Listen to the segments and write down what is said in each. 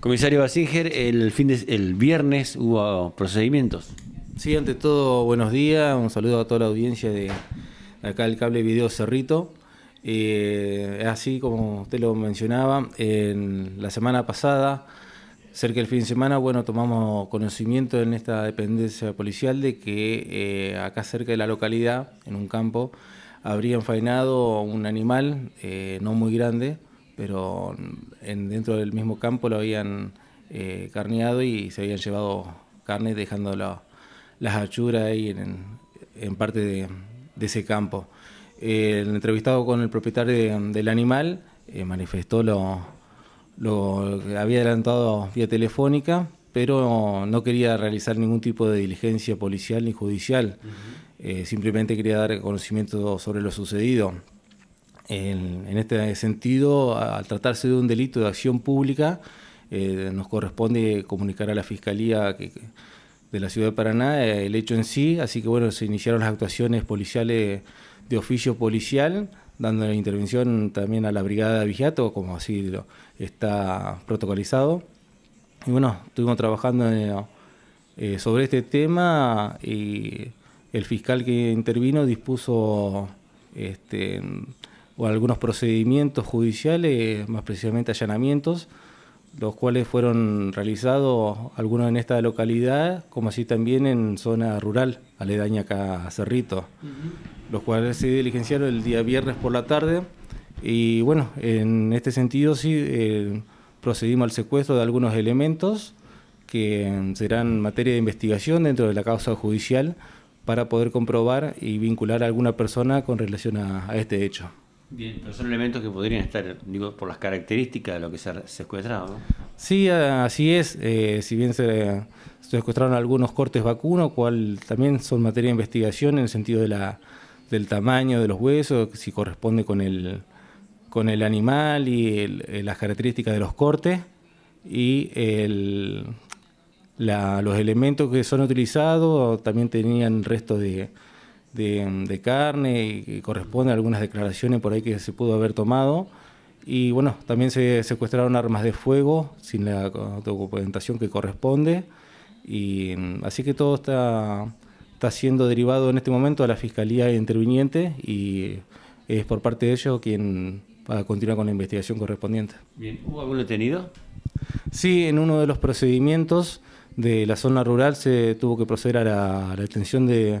Comisario Basinger, el, fin de, viernes hubo procedimientos. Sí, ante todo, buenos días. Un saludo a toda la audiencia de acá el cable Video Cerrito. Eh, así como usted lo mencionaba, en la semana pasada, cerca del fin de semana, bueno, tomamos conocimiento en esta dependencia policial de que eh, acá cerca de la localidad, en un campo, habría enfainado un animal eh, no muy grande, pero en, dentro del mismo campo lo habían eh, carneado y se habían llevado carne dejando las hachuras ahí en, parte de, ese campo. el entrevistado con el propietario del animal eh, manifestó lo, que había adelantado vía telefónica, pero no quería realizar ningún tipo de diligencia policial ni judicial. Eh, simplemente quería dar conocimiento sobre lo sucedido. En, este sentido, al tratarse de un delito de acción pública, eh, nos corresponde comunicar a la Fiscalía de la Ciudad de Paraná eh, el hecho en sí, así que bueno, se iniciaron las actuaciones policiales de oficio policial, dando la intervención también a la Brigada de Vigiato, como así lo, está protocolizado. Y bueno, estuvimos trabajando eh, sobre este tema y el fiscal que intervino dispuso este, o algunos procedimientos judiciales, más precisamente allanamientos, los cuales fueron realizados algunos en esta localidad, como así también en zona rural, aledaña acá a Cerrito, los cuales se diligenciaron el día viernes por la tarde. Y bueno, en este sentido sí eh, procedimos al secuestro de algunos elementos que serán materia de investigación dentro de la causa judicial para poder comprobar y vincular a alguna persona con relación a este hecho. Bien, pero son elementos que podrían estar, digo, por las características de lo que se ha secuestrado. ¿no? Sí, así es. Eh, si bien se, secuestraron algunos cortes vacuno, cual también son materia de investigación en el sentido de del tamaño de los huesos, si corresponde con el, con el animal y eh, las características de los cortes y los elementos que son utilizados también tenían restos de de, carne y, corresponde a algunas declaraciones por ahí que se pudo haber tomado. Y bueno, también se secuestraron armas de fuego sin la documentación que corresponde. Y, mm, así que todo está, está siendo derivado en este momento a la Fiscalía Interviniente y es por parte de ellos quien va a continuar con la investigación correspondiente. Bien, ¿hubo algún detenido? Sí, en uno de los procedimientos de la zona rural se tuvo que proceder a la detención de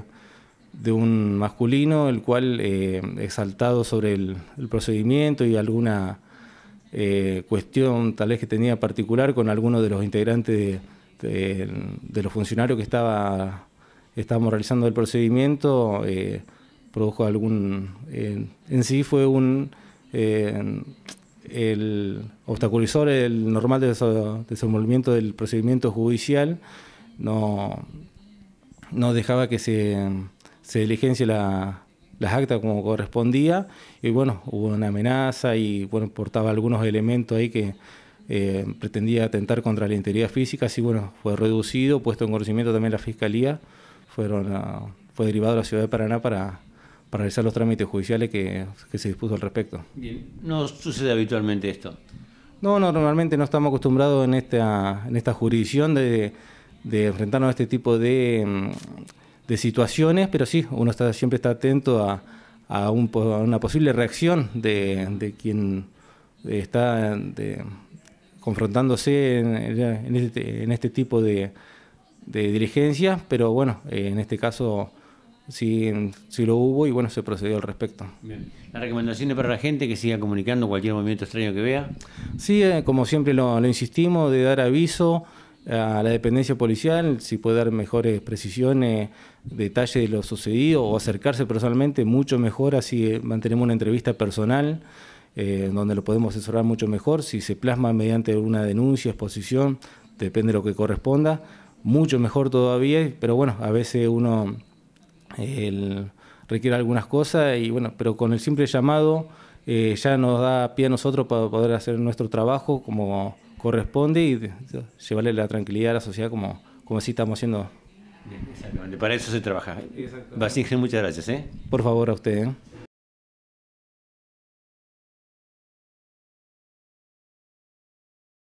de un masculino, el cual eh, exaltado sobre el, procedimiento y alguna eh, cuestión tal vez que tenía particular con alguno de los integrantes de, los funcionarios que estaba, estábamos realizando el procedimiento, eh, produjo algún... en sí fue un... el obstaculizó el normal de desenvolvimiento del procedimiento judicial, no, no dejaba que se se diligencia las actas como correspondía y bueno, hubo una amenaza y bueno, portaba algunos elementos ahí que eh, pretendía atentar contra la integridad física, así bueno, fue reducido, puesto en conocimiento también la fiscalía, fueron fue derivado a la ciudad de Paraná para, para realizar los trámites judiciales que, se dispuso al respecto. Bien. ¿No sucede habitualmente esto? No, no, normalmente no estamos acostumbrados en esta, en esta jurisdicción de, enfrentarnos a este tipo de... Mm, de situaciones, pero sí, uno siempre está atento a, a, una posible reacción de, de quien eh, está confrontándose este, en, este, tipo de, de pero bueno, eh, en este caso sí, lo hubo y bueno, se procedió al respecto. ¿La recomendación para la gente que siga comunicando cualquier movimiento extraño que vea? Sí, eh, como siempre lo, lo, insistimos, de dar aviso, a la dependencia policial, si puede dar mejores precisiones, detalles de lo sucedido o acercarse personalmente, mucho mejor, así eh, mantenemos una entrevista personal. Eh, donde lo podemos asesorar mucho mejor, si se plasma mediante una denuncia, exposición, depende de lo que corresponda, mucho mejor todavía, pero bueno, a veces uno requiere algunas cosas y bueno, pero con el simple llamado eh, ya nos da pie a nosotros para poder hacer nuestro trabajo como corresponde y llevarle la tranquilidad a la sociedad como, como así estamos haciendo. Para eso se trabaja. Basinger, muchas gracias. ¿eh? Por favor, a usted. ¿eh?